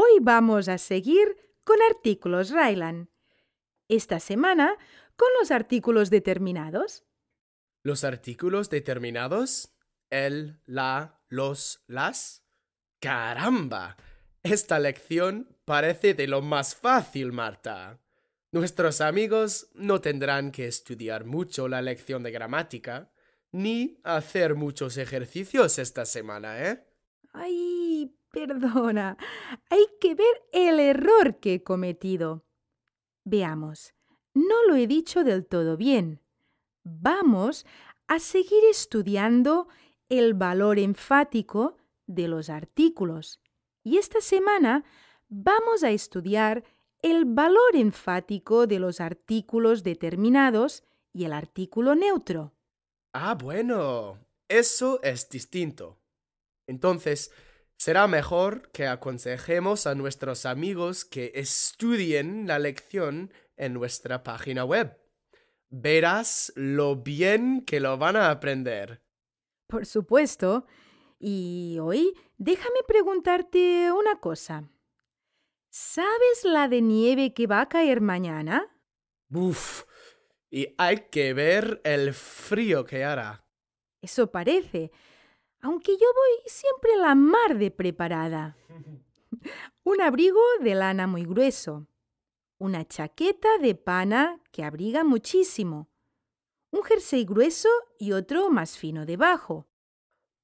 Hoy vamos a seguir con artículos Rylan. Esta semana con los artículos determinados. ¿Los artículos determinados? El, la, los, las. ¡Caramba! Esta lección parece de lo más fácil, Marta. Nuestros amigos no tendrán que estudiar mucho la lección de gramática, ni hacer muchos ejercicios esta semana, ¿eh? ¡Ay! Perdona, hay que ver el error que he cometido. Veamos, no lo he dicho del todo bien. Vamos a seguir estudiando el valor enfático de los artículos. Y esta semana vamos a estudiar el valor enfático de los artículos determinados y el artículo neutro. Ah, bueno, eso es distinto. Entonces, Será mejor que aconsejemos a nuestros amigos que estudien la lección en nuestra página web. Verás lo bien que lo van a aprender. Por supuesto. Y hoy déjame preguntarte una cosa. ¿Sabes la de nieve que va a caer mañana? Uf. Y hay que ver el frío que hará. Eso parece aunque yo voy siempre la mar de preparada. Un abrigo de lana muy grueso, una chaqueta de pana que abriga muchísimo, un jersey grueso y otro más fino debajo,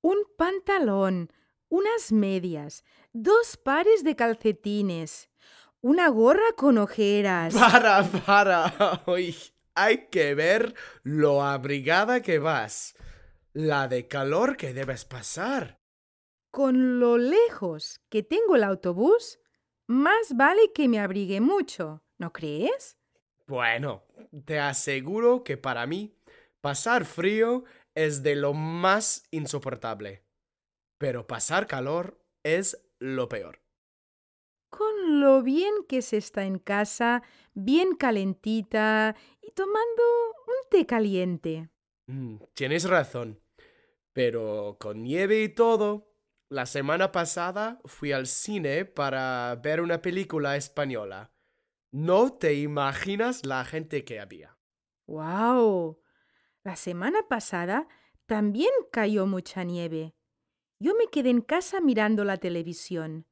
un pantalón, unas medias, dos pares de calcetines, una gorra con ojeras. Para, para. hay que ver lo abrigada que vas la de calor que debes pasar. Con lo lejos que tengo el autobús, más vale que me abrigue mucho, ¿no crees? Bueno, te aseguro que para mí pasar frío es de lo más insoportable, pero pasar calor es lo peor. Con lo bien que se está en casa, bien calentita y tomando un té caliente. Mm, tienes razón. Pero con nieve y todo, la semana pasada fui al cine para ver una película española. No te imaginas la gente que había. ¡Wow! La semana pasada también cayó mucha nieve. Yo me quedé en casa mirando la televisión.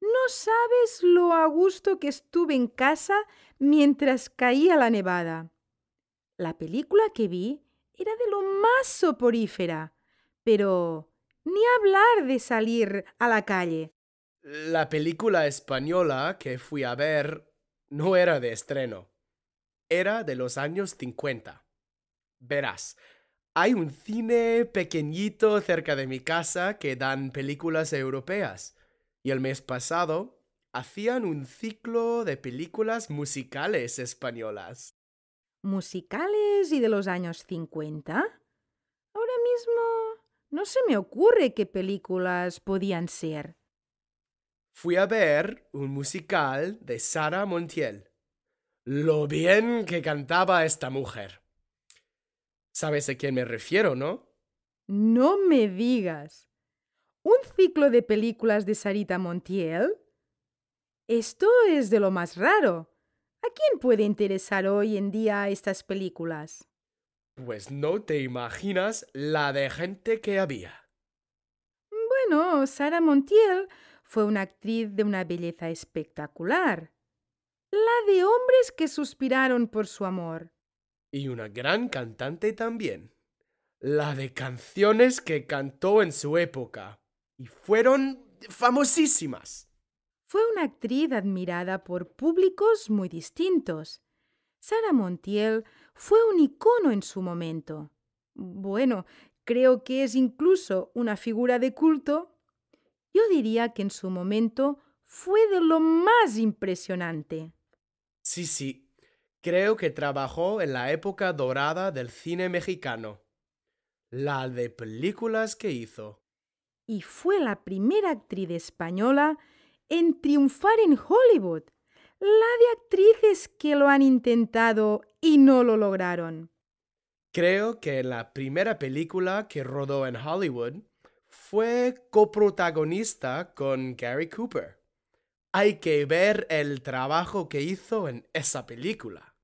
No sabes lo a gusto que estuve en casa mientras caía la nevada. La película que vi era de lo más soporífera pero ni hablar de salir a la calle. La película española que fui a ver no era de estreno. Era de los años 50. Verás, hay un cine pequeñito cerca de mi casa que dan películas europeas. Y el mes pasado hacían un ciclo de películas musicales españolas. ¿Musicales y de los años 50? Ahora mismo no se me ocurre qué películas podían ser. Fui a ver un musical de Sara Montiel. Lo bien que cantaba esta mujer. ¿Sabes a quién me refiero, no? No me digas. ¿Un ciclo de películas de Sarita Montiel? Esto es de lo más raro. ¿A quién puede interesar hoy en día estas películas? Pues no te imaginas la de gente que había. Bueno, Sara Montiel fue una actriz de una belleza espectacular. La de hombres que suspiraron por su amor. Y una gran cantante también. La de canciones que cantó en su época. Y fueron famosísimas. Fue una actriz admirada por públicos muy distintos. Sara Montiel fue un icono en su momento. Bueno, creo que es incluso una figura de culto. Yo diría que en su momento fue de lo más impresionante. Sí, sí, creo que trabajó en la época dorada del cine mexicano, la de películas que hizo. Y fue la primera actriz española en triunfar en Hollywood la de actrices que lo han intentado y no lo lograron. Creo que la primera película que rodó en Hollywood fue coprotagonista con Gary Cooper. Hay que ver el trabajo que hizo en esa película.